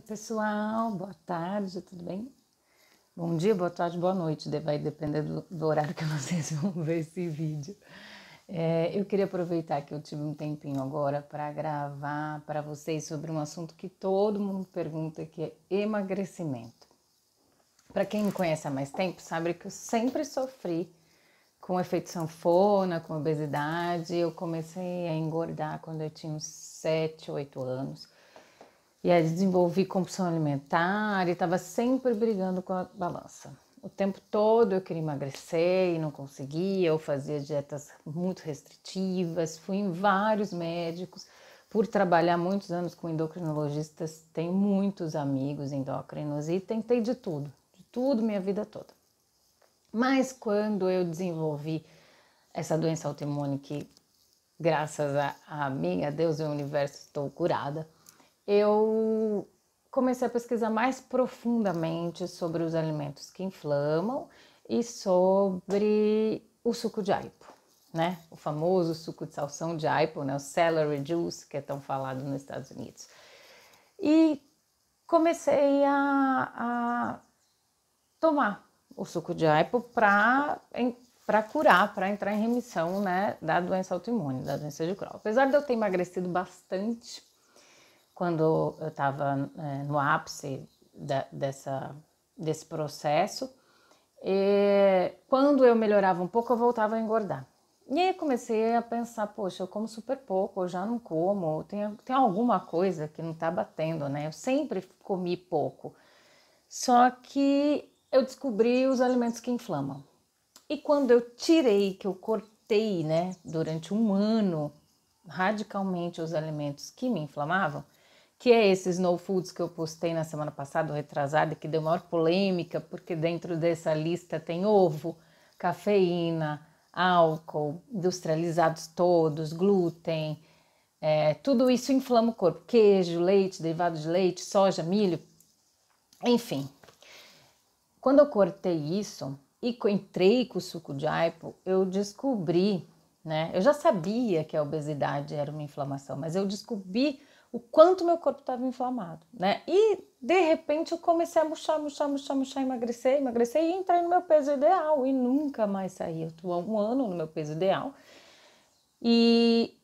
pessoal, boa tarde, tudo bem? Bom dia, boa tarde, boa noite, vai depender do, do horário que vocês vão ver esse vídeo. É, eu queria aproveitar que eu tive um tempinho agora para gravar para vocês sobre um assunto que todo mundo pergunta, que é emagrecimento. Para quem me conhece há mais tempo, sabe que eu sempre sofri com efeito sanfona, com obesidade. Eu comecei a engordar quando eu tinha uns 7, 8 anos. E aí desenvolvi compulsão alimentar e estava sempre brigando com a balança. O tempo todo eu queria emagrecer e não conseguia, eu fazia dietas muito restritivas, fui em vários médicos. Por trabalhar muitos anos com endocrinologistas, tenho muitos amigos endócrinos e tentei de tudo, de tudo minha vida toda. Mas quando eu desenvolvi essa doença autoimune que graças a, a mim, a Deus e ao universo estou curada, eu comecei a pesquisar mais profundamente sobre os alimentos que inflamam e sobre o suco de aipo, né? O famoso suco de salsão de aipo, né? O celery juice que é tão falado nos Estados Unidos. E comecei a, a tomar o suco de aipo para para curar, para entrar em remissão, né, da doença autoimune, da doença de Crohn. Apesar de eu ter emagrecido bastante quando eu estava é, no ápice da, dessa, desse processo. E quando eu melhorava um pouco, eu voltava a engordar. E aí comecei a pensar, poxa, eu como super pouco, eu já não como, tem, tem alguma coisa que não está batendo, né? Eu sempre comi pouco. Só que eu descobri os alimentos que inflamam. E quando eu tirei, que eu cortei, né, durante um ano, radicalmente os alimentos que me inflamavam, que é esse Snow Foods que eu postei na semana passada, retrasada, que deu maior polêmica, porque dentro dessa lista tem ovo, cafeína, álcool, industrializados todos, glúten, é, tudo isso inflama o corpo, queijo, leite, derivado de leite, soja, milho, enfim. Quando eu cortei isso e entrei com o suco de aipo, eu descobri, né? Eu já sabia que a obesidade era uma inflamação, mas eu descobri o quanto meu corpo estava inflamado, né? E de repente eu comecei a murchar, murchar, murchar, murchar, emagrecer, emagrecer e entrei no meu peso ideal e nunca mais saí. Eu há um ano no meu peso ideal. E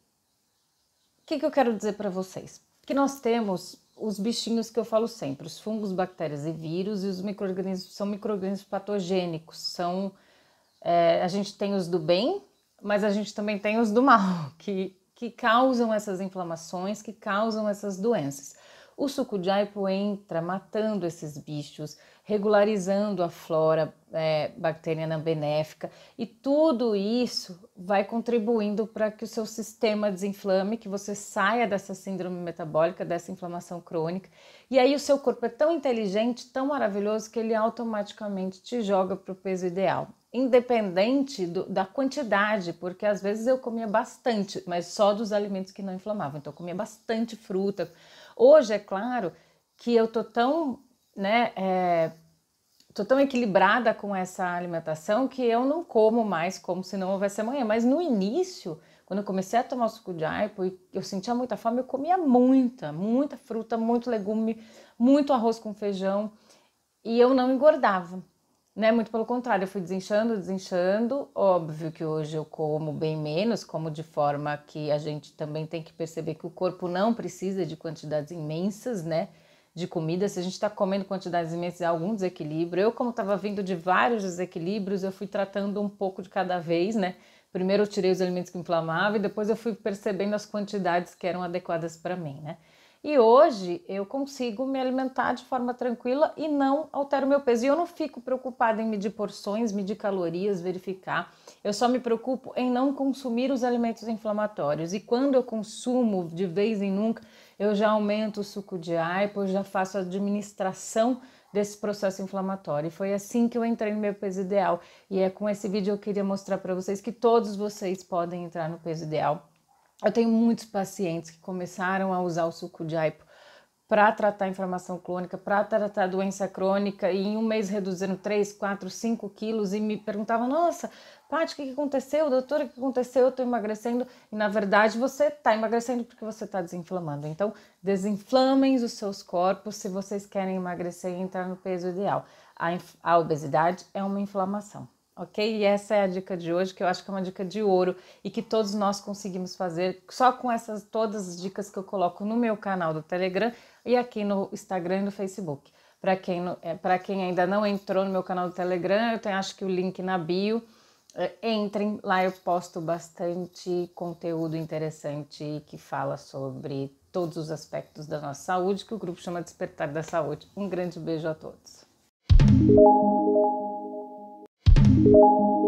o que, que eu quero dizer para vocês? Que nós temos os bichinhos que eu falo sempre, os fungos, bactérias e vírus, e os micro-organismos são micro-organismos patogênicos, são é, a gente tem os do bem, mas a gente também tem os do mal, que que causam essas inflamações, que causam essas doenças o suco de aipo entra matando esses bichos, regularizando a flora é, bacteriana benéfica e tudo isso vai contribuindo para que o seu sistema desinflame, que você saia dessa síndrome metabólica, dessa inflamação crônica. E aí o seu corpo é tão inteligente, tão maravilhoso que ele automaticamente te joga para o peso ideal. Independente do, da quantidade, porque às vezes eu comia bastante, mas só dos alimentos que não inflamavam. Então, eu comia bastante fruta, Hoje, é claro que eu tô tão, né, é, tô tão equilibrada com essa alimentação que eu não como mais como se não houvesse amanhã. Mas no início, quando eu comecei a tomar o suco de aipo e eu sentia muita fome, eu comia muita, muita fruta, muito legume, muito arroz com feijão e eu não engordava. Né? Muito pelo contrário, eu fui desinchando, desinchando. Óbvio que hoje eu como bem menos, como de forma que a gente também tem que perceber que o corpo não precisa de quantidades imensas, né? De comida, se a gente está comendo quantidades imensas, há algum desequilíbrio. Eu, como estava vindo de vários desequilíbrios, eu fui tratando um pouco de cada vez, né? Primeiro eu tirei os alimentos que inflamavam e depois eu fui percebendo as quantidades que eram adequadas para mim, né? E hoje eu consigo me alimentar de forma tranquila e não altero meu peso. E eu não fico preocupada em medir porções, medir calorias, verificar. Eu só me preocupo em não consumir os alimentos inflamatórios. E quando eu consumo de vez em nunca, eu já aumento o suco de aipo, eu já faço a administração desse processo inflamatório. E foi assim que eu entrei no meu peso ideal. E é com esse vídeo que eu queria mostrar para vocês que todos vocês podem entrar no peso ideal eu tenho muitos pacientes que começaram a usar o suco de aipo para tratar inflamação crônica, para tratar doença crônica, e em um mês reduziram 3, 4, 5 quilos e me perguntavam: nossa, Paty, o que aconteceu? Doutora, o que aconteceu? Eu estou emagrecendo. E na verdade você está emagrecendo porque você está desinflamando. Então, desinflamem os seus corpos se vocês querem emagrecer e entrar no peso ideal. A, a obesidade é uma inflamação ok? E essa é a dica de hoje, que eu acho que é uma dica de ouro e que todos nós conseguimos fazer só com essas todas as dicas que eu coloco no meu canal do Telegram e aqui no Instagram e no Facebook. Para quem, é, pra quem ainda não entrou no meu canal do Telegram, eu tenho, acho que o link na bio. É, entrem lá, eu posto bastante conteúdo interessante que fala sobre todos os aspectos da nossa saúde, que o grupo chama Despertar da Saúde. Um grande beijo a todos. you